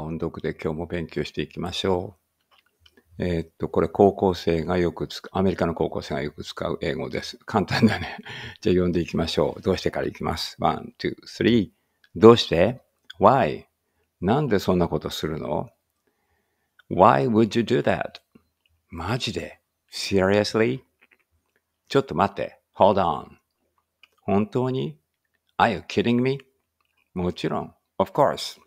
音読で今日も勉強していきましょう。えー、っと、これ高校生がよく使う、アメリカの高校生がよく使う英語です。簡単だね。じゃあ読んでいきましょう。どうしてからいきます。1、2、3。どうして ?Why? なんでそんなことするの ?Why would you do that? マジで ?Seriously? ちょっと待って。Hold on. 本当に ?Are you kidding me? もちろん。Of course.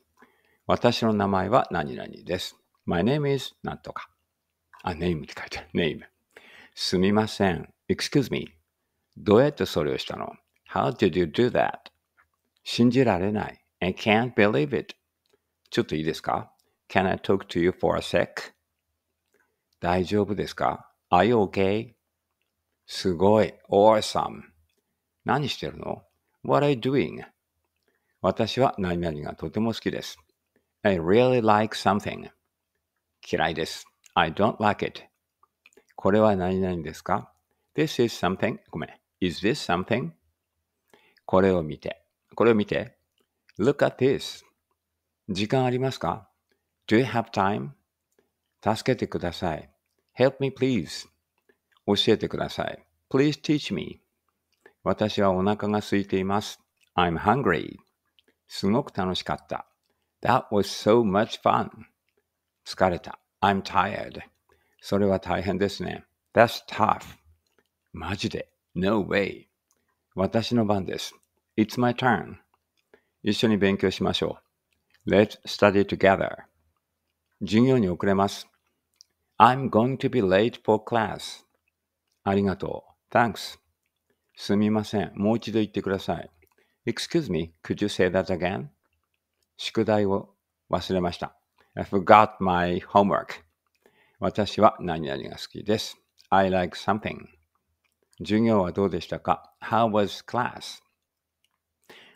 私の名前は何々です。My name is なんとか。あ、name って書いてある。name。すみません。excuse me. どうやってそれをしたの ?How did you do that? 信じられない。I can't believe it. ちょっといいですか ?Can I talk to you for a sec? 大丈夫ですか ?Are you okay? すごい。Awesome. 何してるの ?What are you doing? 私は何々がとても好きです。I really like something. 嫌いです。I don't like it. これは何々ですか ?This is something. ごめん。Is this something? これを見て。これを見て。Look at this. 時間ありますか ?Do you have time? 助けてください。Help me please. 教えてください。Please teach me. 私はお腹が空いています。I'm hungry. すごく楽しかった。That was so much fun. 疲れた。I'm tired. それは大変ですね。That's tough. マジで。No way. 私の番です。It's my turn. 一緒に勉強しましょう。Let's study together. 授業に遅れます。I'm going to be late for class. ありがとう。Thanks. すみません。もう一度言ってください。Excuse me, could you say that again? 宿題を忘れました。I forgot my homework. 私は何々が好きです。I like something. 授業はどうでしたか ?How was class?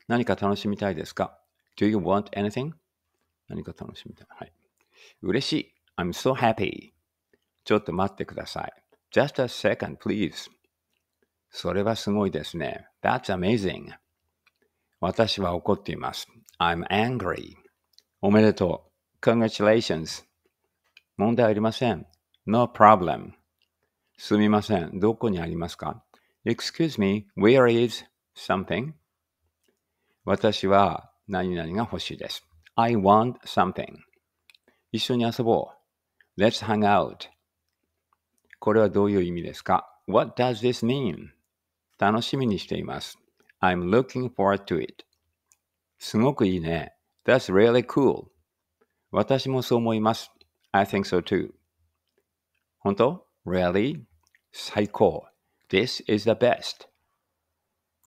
何か楽しみたいですか ?Do you want anything? 何か楽しみたい。はい。嬉しい。I'm so happy. ちょっと待ってください。Just a second, please. それはすごいですね。That's amazing. 私は怒っています。I'm angry. おめでとう。Congratulations. 問題ありません。No problem. すみません。どこにありますか ?Excuse me, where is something? 私は何々が欲しいです。I want something. 一緒に遊ぼう。Let's hang out. これはどういう意味ですか ?What does this mean? 楽しみにしています。I'm looking forward to it. すごくいいね。That's really cool. 私もそう思います。I think so too. 本当 ?Really? 最高。This is the best.